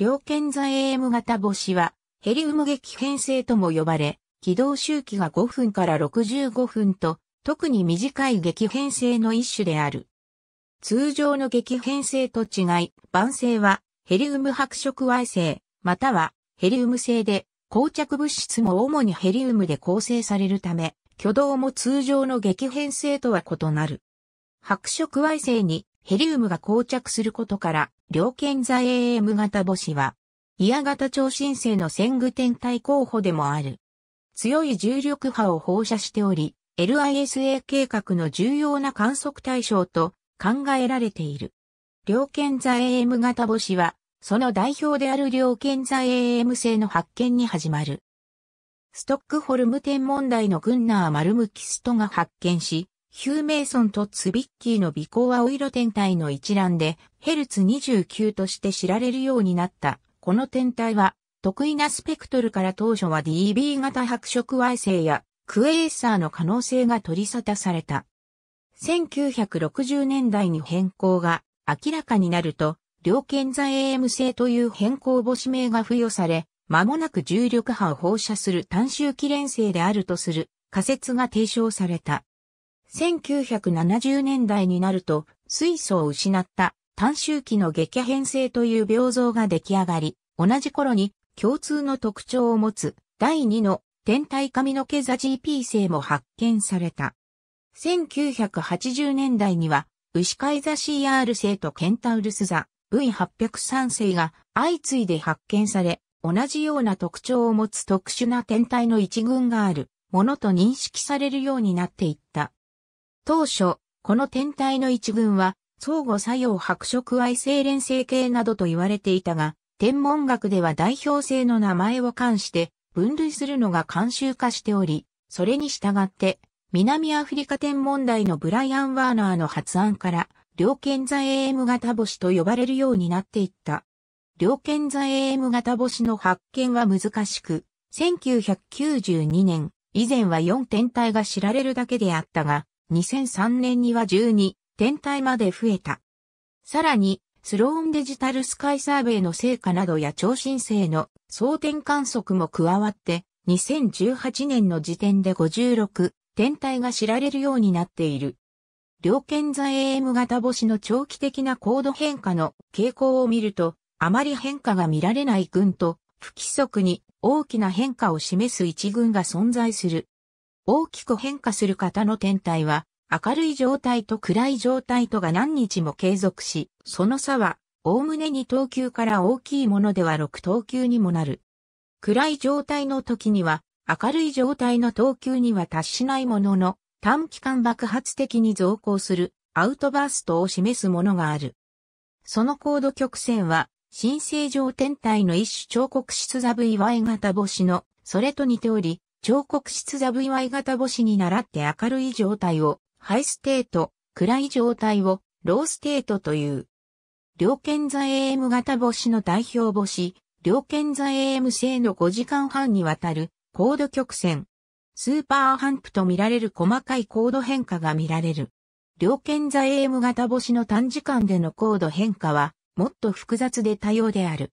両県座 AM 型星は、ヘリウム激変性とも呼ばれ、軌道周期が5分から65分と、特に短い激変性の一種である。通常の激変性と違い、晩性はヘリウム白色矮性、またはヘリウム性で、膠着物質も主にヘリウムで構成されるため、挙動も通常の激変性とは異なる。白色矮性にヘリウムが膠着することから、両県在 AM 型母子は、イヤ型超新星の戦具天体候補でもある。強い重力波を放射しており、LISA 計画の重要な観測対象と考えられている。両県在 AM 型母子は、その代表である両県在 AM 星の発見に始まる。ストックホルム天文台のグンナー・マルムキストが発見し、ヒューメイソンとツビッキーの微光青色天体の一覧で、ヘルツ29として知られるようになった。この天体は、得意なスペクトルから当初は DB 型白色矮星やクエーサーの可能性が取り沙汰された。1960年代に変更が明らかになると、両健在 AM 星という変更母指名が付与され、間もなく重力波を放射する単周期連星であるとする仮説が提唱された。1970年代になると、水素を失った短周期の激変性という病像が出来上がり、同じ頃に共通の特徴を持つ第2の天体髪の毛座 GP 性も発見された。1980年代には、牛飼い座 CR 性とケンタウルス座 V803 性が相次いで発見され、同じような特徴を持つ特殊な天体の一群があるものと認識されるようになっていった。当初、この天体の一群は、相互作用白色矮星連星系などと言われていたが、天文学では代表性の名前を冠して分類するのが慣習化しており、それに従って、南アフリカ天文台のブライアン・ワーナーの発案から、両剣座 AM 型星と呼ばれるようになっていった。両剣座 AM 型星の発見は難しく、1992年、以前は4天体が知られるだけであったが、2003年には12、天体まで増えた。さらに、スローンデジタルスカイサーベイの成果などや超新星の装填観測も加わって、2018年の時点で56、天体が知られるようになっている。両健在 AM 型星の長期的な高度変化の傾向を見ると、あまり変化が見られない群と、不規則に大きな変化を示す一群が存在する。大きく変化する型の天体は、明るい状態と暗い状態とが何日も継続し、その差は、おおむね2等級から大きいものでは6等級にもなる。暗い状態の時には、明るい状態の等級には達しないものの、短期間爆発的に増高するアウトバーストを示すものがある。その高度曲線は、新星状天体の一種彫刻質座 VY 型星の、それと似ており、彫刻室座部 Y 型母子に倣って明るい状態をハイステート、暗い状態をローステートという。両剣座 AM 型母子の代表母子、両剣座 AM 製の5時間半にわたるコード曲線。スーパーハンプと見られる細かいコード変化が見られる。両剣座 AM 型母子の短時間でのコード変化はもっと複雑で多様である。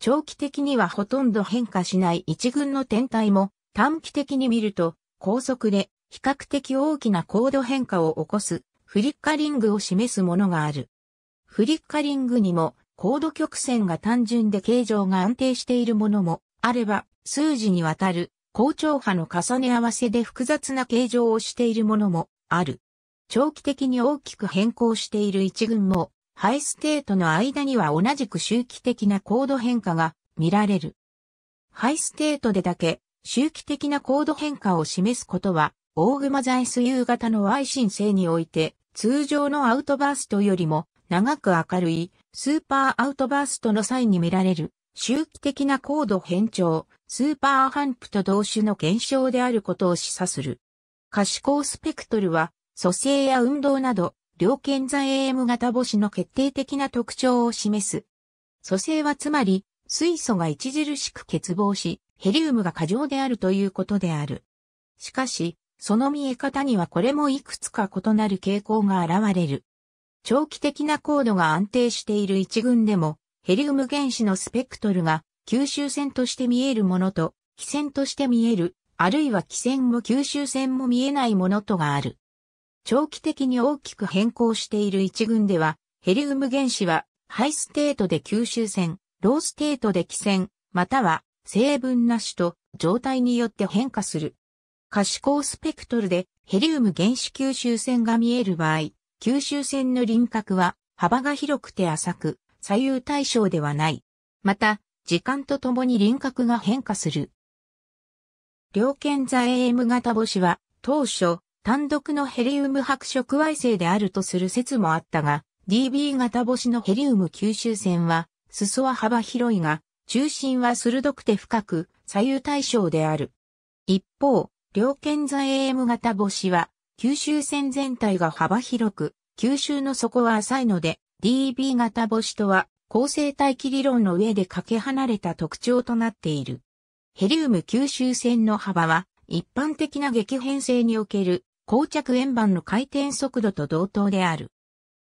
長期的にはほとんど変化しない一群の天体も短期的に見ると、高速で比較的大きな高度変化を起こすフリッカリングを示すものがある。フリッカリングにも高度曲線が単純で形状が安定しているものもあれば、数字にわたる高調波の重ね合わせで複雑な形状をしているものもある。長期的に大きく変更している一群も、ハイステートの間には同じく周期的な高度変化が見られる。ハイステートでだけ周期的な高度変化を示すことは、大熊座 SU 型の Y 新星において、通常のアウトバーストよりも長く明るいスーパーアウトバーストの際に見られる周期的な高度変調、スーパーハンプと同種の現象であることを示唆する。可視光スペクトルは、蘇生や運動など、両剣座 AM 型星の決定的な特徴を示す。蘇生はつまり、水素が著しく欠乏し、ヘリウムが過剰であるということである。しかし、その見え方にはこれもいくつか異なる傾向が現れる。長期的な高度が安定している一群でも、ヘリウム原子のスペクトルが吸収線として見えるものと、気線として見える、あるいは気線も吸収線も見えないものとがある。長期的に大きく変更している一群では、ヘリウム原子はハイステートで吸収線、ローステートで気線、または成分なしと状態によって変化する。可視光スペクトルでヘリウム原子吸収線が見える場合、吸収線の輪郭は幅が広くて浅く、左右対称ではない。また、時間とともに輪郭が変化する。両剣座 AM 型星は当初単独のヘリウム白色矮星であるとする説もあったが、DB 型星のヘリウム吸収線は裾は幅広いが中心は鋭くて深く、左右対称である。一方、両剣座 AM 型星は、吸収線全体が幅広く、吸収の底は浅いので、DB 型星とは、構成大気理論の上でかけ離れた特徴となっている。ヘリウム吸収線の幅は、一般的な激変性における、膠着円盤の回転速度と同等である。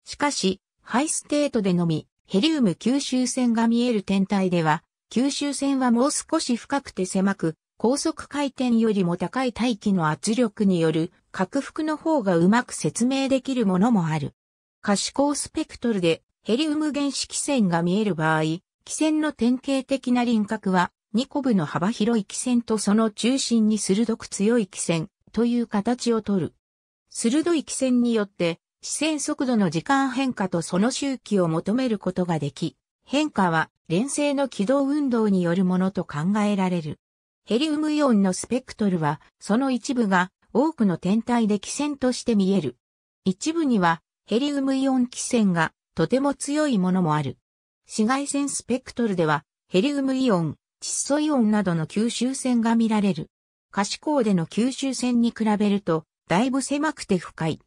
しかし、ハイステートでのみ、ヘリウム吸収線が見える天体では、九州線はもう少し深くて狭く、高速回転よりも高い大気の圧力による拡幅の方がうまく説明できるものもある。可視光スペクトルでヘリウム原子気線が見える場合、気線の典型的な輪郭は、2個部の幅広い気線とその中心に鋭く強い気線という形をとる。鋭い気線によって、視線速度の時間変化とその周期を求めることができ、変化は連星の軌道運動によるものと考えられる。ヘリウムイオンのスペクトルは、その一部が多くの天体で気線として見える。一部にはヘリウムイオン気線がとても強いものもある。紫外線スペクトルでは、ヘリウムイオン、窒素イオンなどの吸収線が見られる。可視光での吸収線に比べると、だいぶ狭くて深い。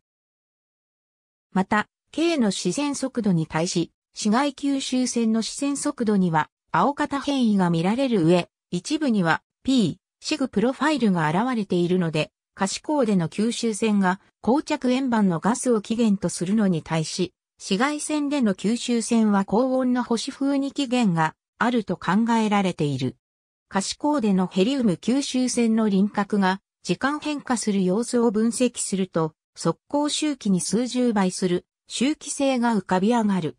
また、K の自然速度に対し、市外吸収線の視線速度には青型変異が見られる上、一部には P、シグプロファイルが現れているので、可視光での吸収線が膠着円盤のガスを起源とするのに対し、紫外線での吸収線は高温の星風に起源があると考えられている。可視光でのヘリウム吸収線の輪郭が時間変化する様子を分析すると、速攻周期に数十倍する周期性が浮かび上がる。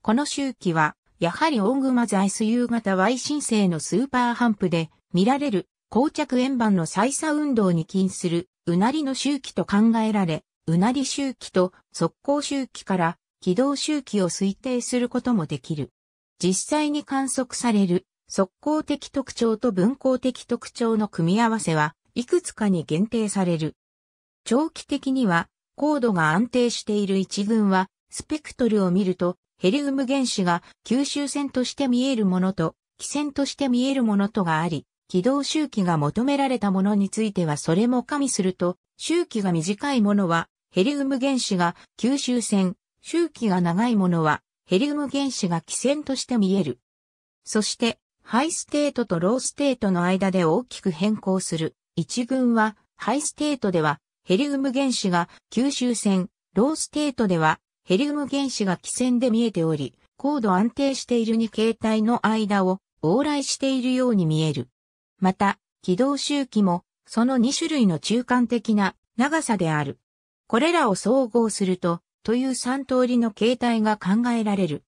この周期は、やはり大熊座 S 夕型 Y 新星のスーパーハンプで見られる膠着円盤の再差運動に起因するうなりの周期と考えられ、うなり周期と速攻周期から軌道周期を推定することもできる。実際に観測される速攻的特徴と分光的特徴の組み合わせはいくつかに限定される。長期的には高度が安定している一群はスペクトルを見るとヘリウム原子が吸収線として見えるものと、気線として見えるものとがあり、軌道周期が求められたものについてはそれも加味すると、周期が短いものは、ヘリウム原子が吸収線、周期が長いものは、ヘリウム原子が気線として見える。そして、ハイステートとローステートの間で大きく変更する。一群は、ハイステートでは、ヘリウム原子が吸収線、ローステートでは、ヘリウム原子が気線で見えており、高度安定している2形態の間を往来しているように見える。また、軌道周期も、その2種類の中間的な長さである。これらを総合すると、という3通りの形態が考えられる。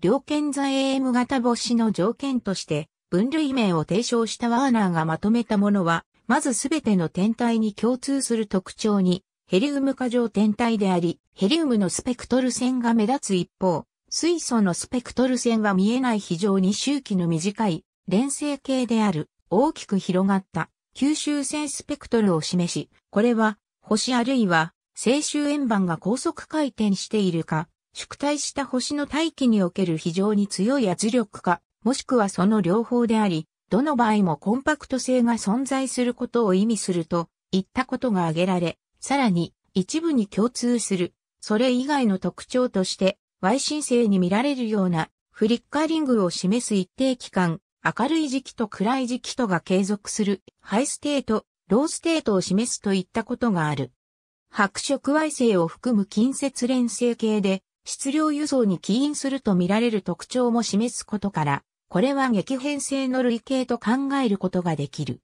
両剣座 AM 型星の条件として、分類名を提唱したワーナーがまとめたものは、まずすべての天体に共通する特徴にヘリウム過剰天体であり、ヘリウムのスペクトル線が目立つ一方、水素のスペクトル線は見えない非常に周期の短い連星系である大きく広がった吸収線スペクトルを示し、これは星あるいは青周円盤が高速回転しているか、縮体した星の大気における非常に強い圧力か、もしくはその両方であり、どの場合もコンパクト性が存在することを意味すると、言ったことが挙げられ、さらに、一部に共通する、それ以外の特徴として、Y 申請に見られるような、フリッカーリングを示す一定期間、明るい時期と暗い時期とが継続する、ハイステート、ローステートを示すといったことがある。白色矮星を含む近接連星系で、質量輸送に起因すると見られる特徴も示すことから、これは激変性の類型と考えることができる。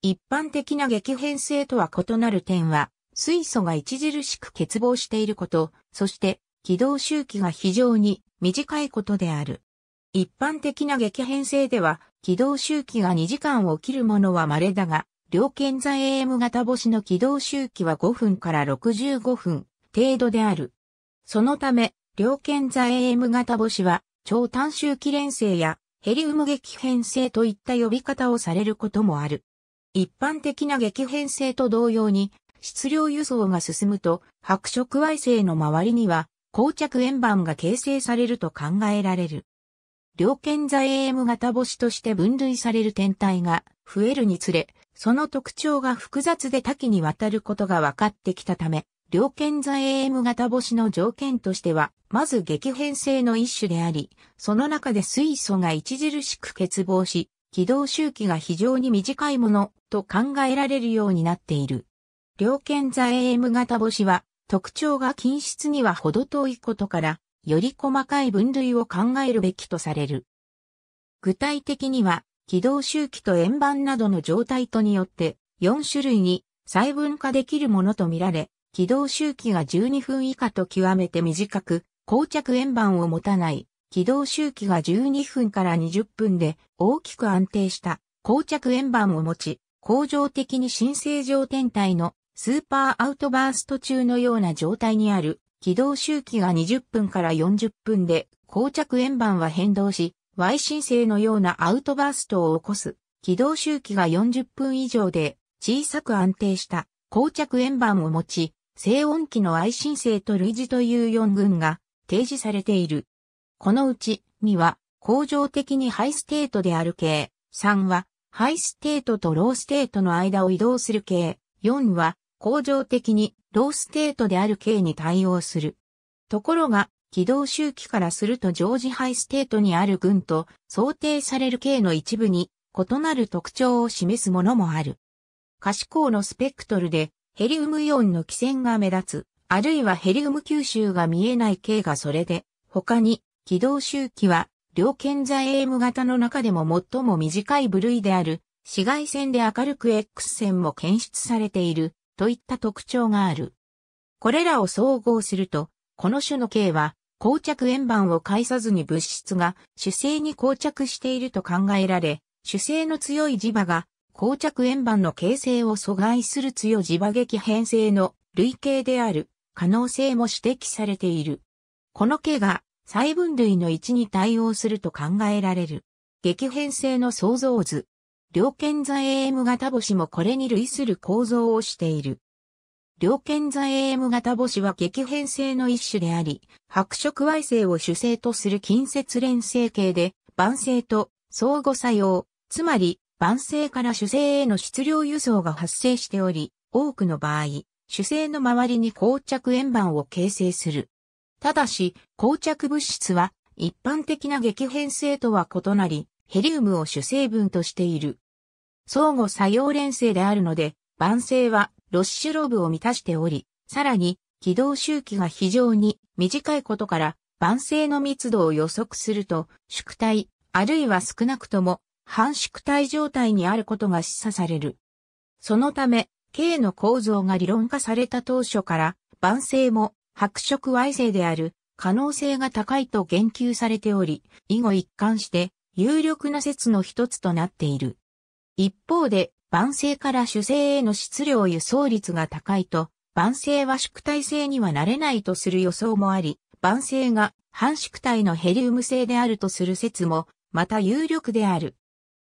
一般的な激変性とは異なる点は、水素が著しく欠乏していること、そして軌道周期が非常に短いことである。一般的な激変性では、軌道周期が2時間を切るものは稀だが、両剣在 AM 型星の軌道周期は5分から65分程度である。そのため、両剣在 AM 型星は超短周期連星やヘリウム激変性といった呼び方をされることもある。一般的な激変性と同様に、質量輸送が進むと、白色矮星の周りには、膠着円盤が形成されると考えられる。両剣座 AM 型星として分類される天体が増えるにつれ、その特徴が複雑で多岐にわたることが分かってきたため、両剣座 AM 型星の条件としては、まず激変性の一種であり、その中で水素が著しく欠乏し、軌道周期が非常に短いものと考えられるようになっている。両県座 AM 型星は特徴が均質には程遠いことから、より細かい分類を考えるべきとされる。具体的には、軌道周期と円盤などの状態とによって、4種類に細分化できるものとみられ、軌道周期が12分以下と極めて短く、膠着円盤を持たない、軌道周期が12分から20分で大きく安定した膠着円盤を持ち、恒常的に新生状天体のスーパーアウトバースト中のような状態にある軌道周期が20分から40分で、膠着円盤は変動し、Y 申星のようなアウトバーストを起こす、軌道周期が40分以上で、小さく安定した膠着円盤を持ち、静音機の I 申星と類似という4群が提示されている。このうち、2は、恒常的にハイステートである系、3は、ハイステートとローステートの間を移動する系、4は、恒常的にローステートである K に対応する。ところが、軌道周期からすると常時ハイステートにある群と想定される刑の一部に異なる特徴を示すものもある。可視光のスペクトルでヘリウムイオンの起線が目立つ、あるいはヘリウム吸収が見えない刑がそれで、他に軌道周期は両検在 AM 型の中でも最も短い部類である紫外線で明るく X 線も検出されているといった特徴がある。これらを総合すると、この種の形は、膠着円盤を介さずに物質が主性に膠着していると考えられ、主性の強い磁場が膠着円盤の形成を阻害する強磁場激変性の類型である可能性も指摘されている。この形が細分類の位置に対応すると考えられる。激変性の創造図。両県座 AM 型星もこれに類する構造をしている。両県座 AM 型星は激変性の一種であり、白色矮星を主星とする近接連星系で、晩星と相互作用、つまり晩星から主星への質量輸送が発生しており、多くの場合、主星の周りに膠着円盤を形成する。ただし、膠着物質は一般的な激変性とは異なり、ヘリウムを主成分としている。相互作用連星であるので、晩星はロッシュローブを満たしており、さらに軌道周期が非常に短いことから、晩星の密度を予測すると、宿体、あるいは少なくとも、半宿体状態にあることが示唆される。そのため、K の構造が理論化された当初から、晩星も白色矮性である可能性が高いと言及されており、以後一貫して有力な説の一つとなっている。一方で、晩成から主成への質量輸送率が高いと、晩成は縮体性にはなれないとする予想もあり、晩成が半縮体のヘリウム性であるとする説も、また有力である。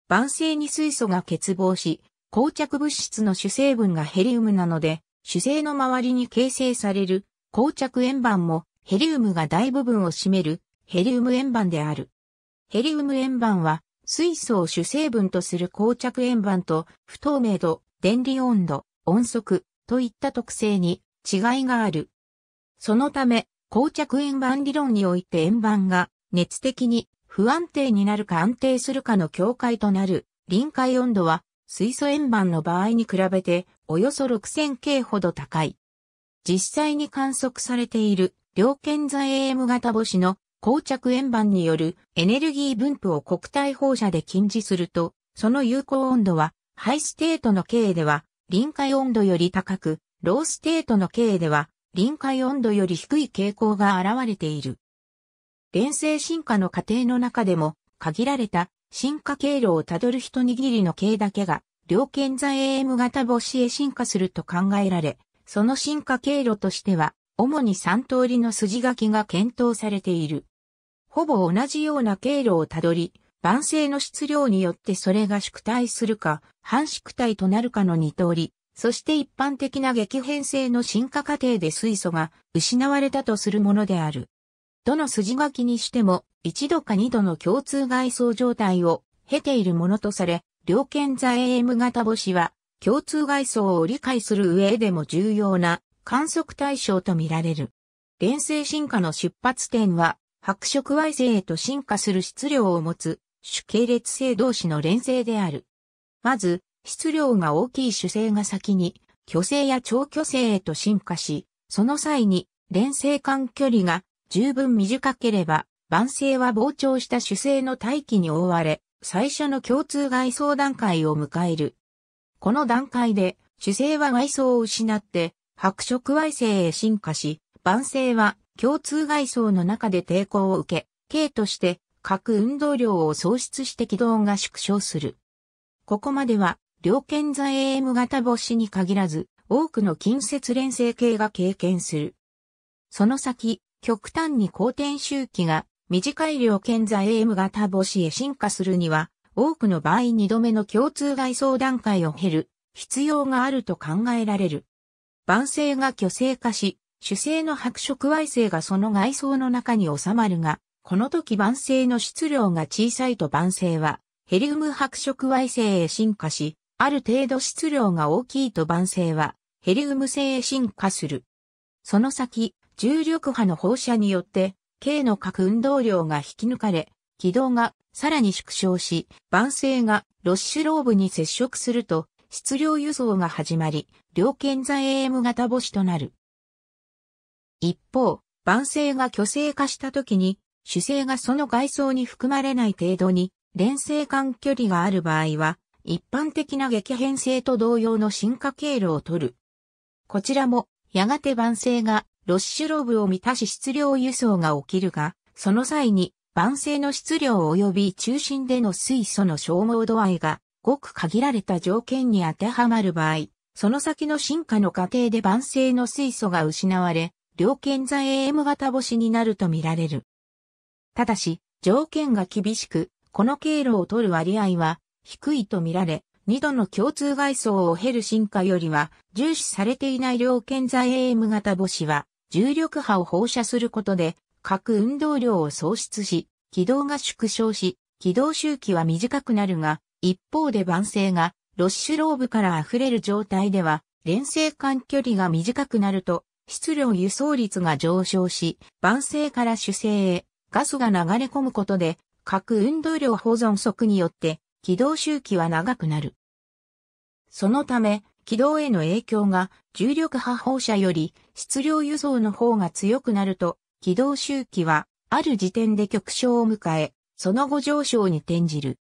晩成に水素が欠乏し、膠着物質の主成分がヘリウムなので、主成の周りに形成される膠着円盤もヘリウムが大部分を占めるヘリウム円盤である。ヘリウム円盤は水素を主成分とする膠着円盤と不透明度、電離温度、音速といった特性に違いがある。そのため、膠着円盤理論において円盤が熱的に不安定になるか安定するかの境界となる臨界温度は水素円盤の場合に比べておよそ 6000K ほど高い。実際に観測されている両県材 AM 型母子の膠着円盤によるエネルギー分布を国体放射で禁止すると、その有効温度は、ハイステートの経では、臨界温度より高く、ローステートの経では、臨界温度より低い傾向が現れている。連成進化の過程の中でも、限られた進化経路をたどる一握りの経だけが、両剣在 AM 型母子へ進化すると考えられ、その進化経路としては、主に3通りの筋書きが検討されている。ほぼ同じような経路をたどり、晩成の質量によってそれが縮体するか、半縮体となるかの二通り、そして一般的な激変性の進化過程で水素が失われたとするものである。どの筋書きにしても、一度か二度の共通外装状態を経ているものとされ、両剣座 AM 型星は、共通外装を理解する上でも重要な観測対象とみられる。連星進化の出発点は、白色矮星へと進化する質量を持つ主系列星同士の連星である。まず、質量が大きい主星が先に、巨星や超巨星へと進化し、その際に、連星間距離が十分短ければ、晩星は膨張した主星の大気に覆われ、最初の共通外装段階を迎える。この段階で、主星は外装を失って、白色矮星へ進化し、晩星は共通外装の中で抵抗を受け、K として各運動量を喪失して軌道が縮小する。ここまでは、両剣在 AM 型母子に限らず、多くの近接連成系が経験する。その先、極端に高転周期が短い両剣在 AM 型母子へ進化するには、多くの場合2度目の共通外装段階を経る必要があると考えられる。晩成が虚勢化し、主星の白色矮星がその外装の中に収まるが、この時晩星の質量が小さいと晩星は、ヘリウム白色矮星へ進化し、ある程度質量が大きいと晩星は、ヘリウム星へ進化する。その先、重力波の放射によって、K の核運動量が引き抜かれ、軌道がさらに縮小し、晩星がロッシュローブに接触すると、質量輸送が始まり、両剣在 AM 型星となる。一方、晩成が虚勢化した時に、主性がその外装に含まれない程度に、連性間距離がある場合は、一般的な激変性と同様の進化経路を取る。こちらも、やがて晩成がロッシュロブを満たし質量輸送が起きるが、その際に、晩成の質量及び中心での水素の消耗度合いが、ごく限られた条件に当てはまる場合、その先の進化の過程で晩成の水素が失われ、両県在 AM 型星になると見られる。ただし、条件が厳しく、この経路を取る割合は低いと見られ、2度の共通外装を経る進化よりは重視されていない両県在 AM 型星は重力波を放射することで核運動量を喪失し、軌道が縮小し、軌道周期は短くなるが、一方で晩星がロッシュローブから溢れる状態では連星間距離が短くなると質量輸送率が上昇し、晩成から主成へガスが流れ込むことで、核運動量保存則によって軌道周期は長くなる。そのため、軌道への影響が重力波放射より質量輸送の方が強くなると、軌道周期はある時点で極小を迎え、その後上昇に転じる。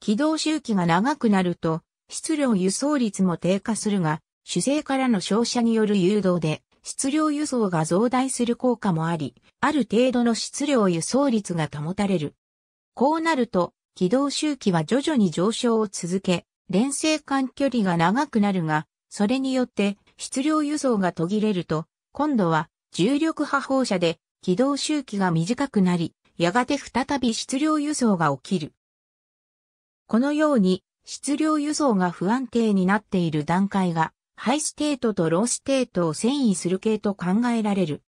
軌道周期が長くなると、質量輸送率も低下するが、主星からの照射による誘導で質量輸送が増大する効果もあり、ある程度の質量輸送率が保たれる。こうなると、軌道周期は徐々に上昇を続け、連星間距離が長くなるが、それによって質量輸送が途切れると、今度は重力波放射で軌道周期が短くなり、やがて再び質量輸送が起きる。このように質量輸送が不安定になっている段階がハイステートとローステートを遷移する系と考えられる。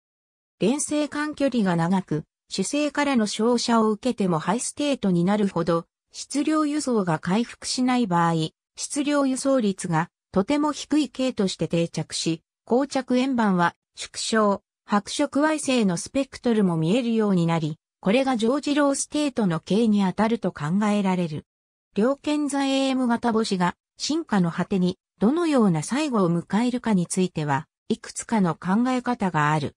連生間距離が長く、主星からの照射を受けてもハイステートになるほど、質量輸送が回復しない場合、質量輸送率がとても低い系として定着し、膠着円盤は縮小、白色矮星のスペクトルも見えるようになり、これがジョージローステートの系に当たると考えられる。両剣座 AM 型星が進化の果てにどのような最後を迎えるかについては、いくつかの考え方がある。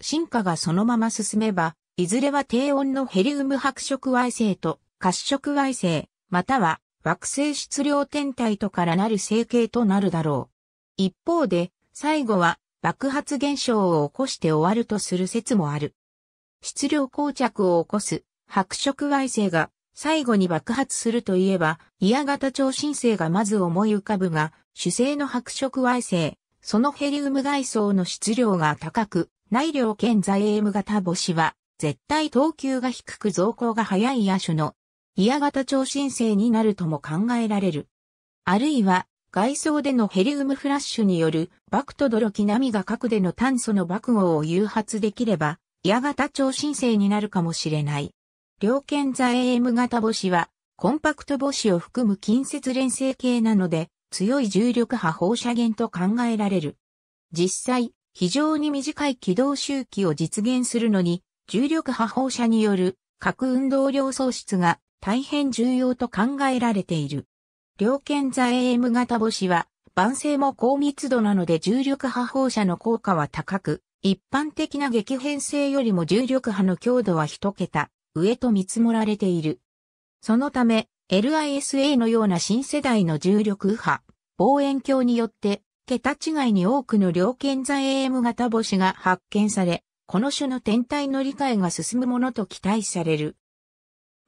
進化がそのまま進めば、いずれは低温のヘリウム白色矮星と褐色矮星、または惑星質量天体とからなる成形となるだろう。一方で、最後は爆発現象を起こして終わるとする説もある。質量膠着を起こす白色矮星が最後に爆発するといえば、嫌型超新星がまず思い浮かぶが、主星の白色矮星、そのヘリウム外装の質量が高く、内量兼在エーム型星は、絶対等級が低く増高が早い野手の、イヤ型超新星になるとも考えられる。あるいは、外装でのヘリウムフラッシュによる、バクとドロキナミが核での炭素の爆号を誘発できれば、イヤ型超新星になるかもしれない。両剣座 AM 型母子は、コンパクト母子を含む近接連星系なので、強い重力波放射源と考えられる。実際、非常に短い軌道周期を実現するのに、重力波放射による核運動量喪失が大変重要と考えられている。両剣座 AM 型星は、晩星も高密度なので重力波放射の効果は高く、一般的な激変性よりも重力波の強度は一桁、上と見積もられている。そのため、LISA のような新世代の重力右派、望遠鏡によって、桁違いに多くの両剣座 AM 型星が発見され、この種の天体の理解が進むものと期待される。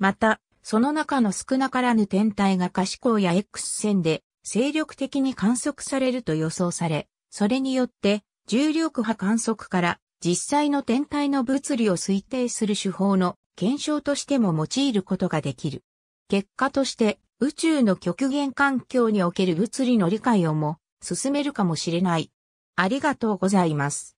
また、その中の少なからぬ天体が可視光や X 線で精力的に観測されると予想され、それによって重力波観測から実際の天体の物理を推定する手法の検証としても用いることができる。結果として宇宙の極限環境における物理の理解をも進めるかもしれない。ありがとうございます。